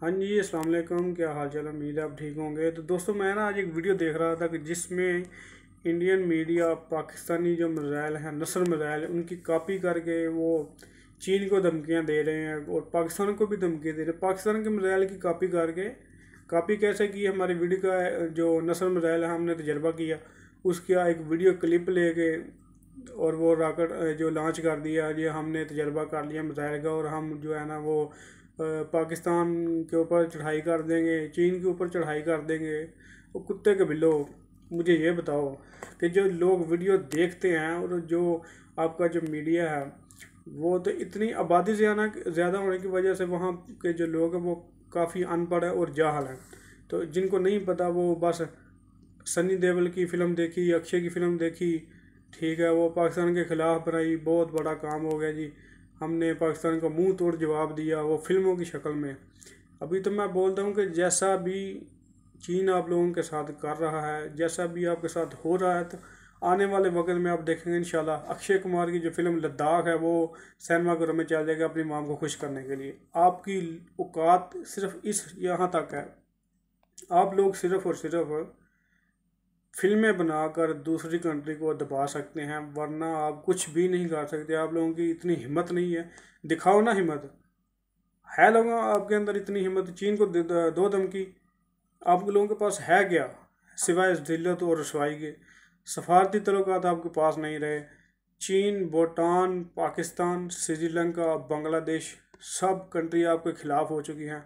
हाँ जी असलम क्या हाल चाल उम्मीद आप ठीक होंगे तो दोस्तों मैं ना आज एक वीडियो देख रहा था कि जिसमें इंडियन मीडिया पाकिस्तानी जो मिज़ाइल हैं नसर मिज़ाइल उनकी कॉपी करके वो चीन को धमकियाँ दे रहे हैं और पाकिस्तान को भी धमकियाँ दे रहे हैं पाकिस्तान के मिज़ाइल की कापी करके कापी कैसे की हमारी वीडियो का जो नसर मिज़ाइल है हमने तजर्बा किया उसका एक वीडियो क्लिप लेके और वो राकेट जो लॉन्च कर दिया ये हमने तजर्बा कर लिया मिज़ाइल का और हम जो है ना वो पाकिस्तान के ऊपर चढ़ाई कर देंगे चीन के ऊपर चढ़ाई कर देंगे वो कुत्ते के बिलो मुझे ये बताओ कि जो लोग वीडियो देखते हैं और जो आपका जो मीडिया है वो तो इतनी आबादी ज़्यादा ज़्यादा होने की वजह से वहाँ के जो लोग हैं वो काफ़ी अनपढ़ है और जाहल हैं तो जिनको नहीं पता वो बस सनी देवल की फ़िल्म देखी अक्षय की फ़िल्म देखी ठीक है वो पाकिस्तान के ख़िलाफ़ बनाई बहुत बड़ा काम हो गया जी हमने पाकिस्तान का मुंह तोड़ जवाब दिया वो फिल्मों की शक्ल में अभी तो मैं बोलता हूँ कि जैसा भी चीन आप लोगों के साथ कर रहा है जैसा भी आपके साथ हो रहा है तो आने वाले वक्त में आप देखेंगे इन अक्षय कुमार की जो फिल्म लद्दाख है वो सिनेमा में चल जाएगा अपनी माम को खुश करने के लिए आपकी औकात सिर्फ इस यहाँ तक है आप लोग सिर्फ और सिर्फ फिल्में बनाकर दूसरी कंट्री को दबा सकते हैं वरना आप कुछ भी नहीं कर सकते आप लोगों की इतनी हिम्मत नहीं है दिखाओ ना हिम्मत है लोगों आपके अंदर इतनी हिम्मत चीन को दो धमकी आप लोगों के पास है क्या सिवाय जिल्लत और रसवाई के सफारती तलुक आपके पास नहीं रहे चीन भूटान पाकिस्तान श्रीलंका बांग्लादेश सब कंट्री आपके खिलाफ हो चुकी हैं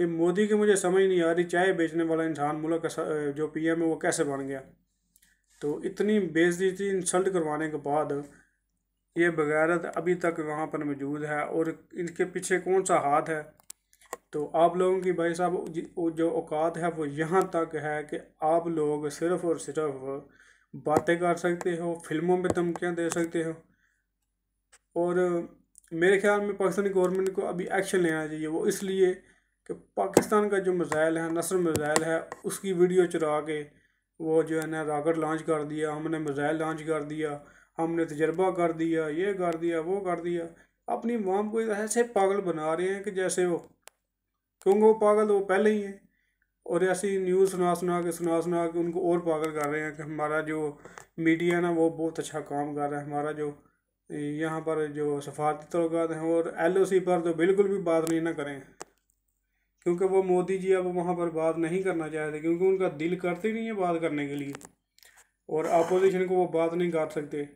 ये मोदी की मुझे समझ नहीं आ रही चाय बेचने वाला इंसान मुल्क जो एम है वो कैसे बन गया तो इतनी बेजती इंसल्ट करवाने के बाद ये बगैरत अभी तक वहाँ पर मौजूद है और इनके पीछे कौन सा हाथ है तो आप लोगों की भाई साहब जो औकात है वो यहाँ तक है कि आप लोग सिर्फ़ और सिर्फ बातें कर सकते हो फिल्मों में धमकियाँ दे सकते हो और मेरे ख्याल में पाकिस्तानी गवर्नमेंट को अभी एक्शन लेना चाहिए वो इसलिए कि पाकिस्तान का जो मिज़ाइल है नसर मिज़ाइल है उसकी वीडियो चुरा के वो जो है ना राकेट लॉन्च कर दिया हमने मिज़ाइल लॉन्च कर दिया हमने तजर्बा कर दिया ये कर दिया वो कर दिया अपनी माम को ऐसे पागल बना रहे हैं कि जैसे वो क्योंकि वो पागल तो वो पहले ही हैं और ऐसी न्यूज़ सुना सुना के सुना सुना के उनको और पागल कर रहे हैं कि हमारा जो मीडिया ना वो बहुत अच्छा काम कर रहा है हमारा जो यहाँ पर जो सफारती तलकात हैं और एल ओ सी पर तो बिल्कुल भी बात नहीं ना करें क्योंकि वो मोदी जी अब वहाँ पर बात नहीं करना चाहते क्योंकि उनका दिल करते नहीं है बात करने के लिए और अपोजिशन को वो बात नहीं कर सकते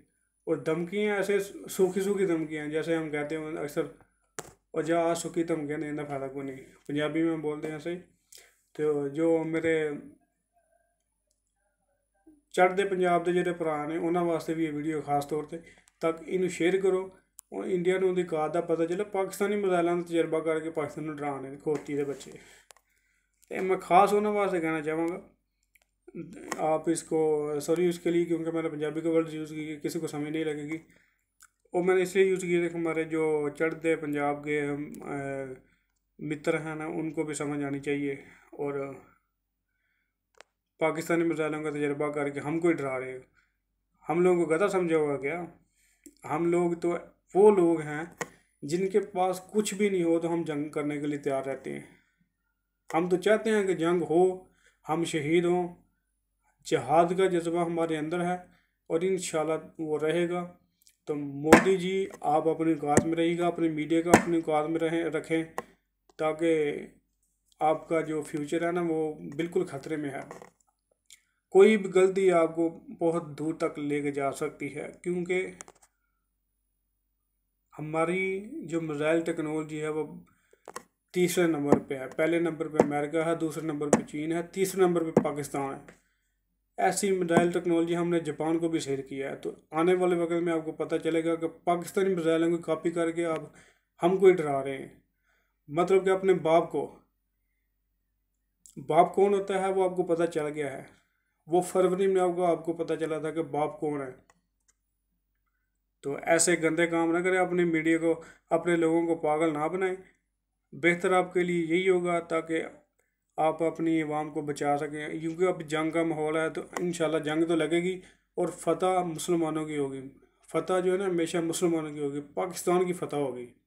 और धमकियाँ ऐसे सूखी सूखी धमकियाँ जैसे हम कहते हैं अक्सर और जहाँ आज सूखी धमकियाँ देने का फायदा कोई नहीं पंजाबी में बोलते हैं ऐसे तो जो मेरे ਚੜ੍ਹਦੇ ਪੰਜਾਬ ਦੇ ਜਿਹੜੇ ਭਰਾ ਨੇ ਉਹਨਾਂ ਵਾਸਤੇ ਵੀ ਇਹ ਵੀਡੀਓ ਖਾਸ ਤੌਰ ਤੇ ਤੱਕ ਇਹਨੂੰ ਸ਼ੇਅਰ ਕਰੋ ਉਹ ਇੰਡੀਆ ਨੂੰ ਅਧਿਕਾਰ का पता चलो पाकिस्तानी ਮਜ਼ਾਇਲਾਂ का तजर्बा करके पाकिस्तान ਨੂੰ ਡਰਾਉਣ ਦੇ ਖੋਤੀ ਦੇ ਬੱਚੇ तो मैं ख़ास उन्होंने वास्ते कहना चाहूँगा आप इसको सॉरी यूज़ के लिए क्योंकि मैंने पंजाबी के वर्ड यूज़ किए किसी को समझ नहीं लगेगी और मैंने इसलिए यूज़ किया कि हमारे जो चढ़ते पंजाब के मित्र हैं ना उनको भी समझ आनी चाहिए और पाकिस्तानी मिसाइलों का तजर्बा करके हमको ही डरा रहे हैं हम लोगों को गधा समझा हुआ क्या हम लोग तो वो लोग हैं जिनके पास कुछ भी नहीं हो तो हम जंग करने के लिए तैयार रहते हैं हम तो चाहते हैं कि जंग हो हम शहीद हों जहाद का जज्बा हमारे अंदर है और इन वो रहेगा तो मोदी जी आप अपने औकात में रहिएगा अपने मीडिया का अपने औकात में रहें रखें ताकि आपका जो फ्यूचर है ना वो बिल्कुल ख़तरे में है कोई भी गलती आपको बहुत दूर तक लेके जा सकती है क्योंकि हमारी जो मिज़ाइल टेक्नोलॉजी है वो तीसरे नंबर पे है पहले नंबर पे अमेरिका है दूसरे नंबर पे चीन है तीसरे नंबर पे पाकिस्तान है ऐसी मिज़ाइल टेक्नोलॉजी हमने जापान को भी शेयर किया है तो आने वाले वक्त में आपको पता चलेगा कि पाकिस्तानी मिज़ाइलों को कॉपी करके आप हमको ही डरा रहे हैं मतलब कि अपने बाप को बाप कौन होता है वो आपको पता चल गया है वो फरवरी में आपको आपको पता चला था कि बाप कौन है तो ऐसे गंदे काम ना करें अपने मीडिया को अपने लोगों को पागल ना बनाएं बेहतर आपके लिए यही होगा ताकि आप अपनी आवाम को बचा सकें क्योंकि अब जंग का माहौल है तो इन जंग तो लगेगी और फतह मुसलमानों की होगी फतह जो है ना हमेशा मुसलमानों की होगी पाकिस्तान की फतह होगी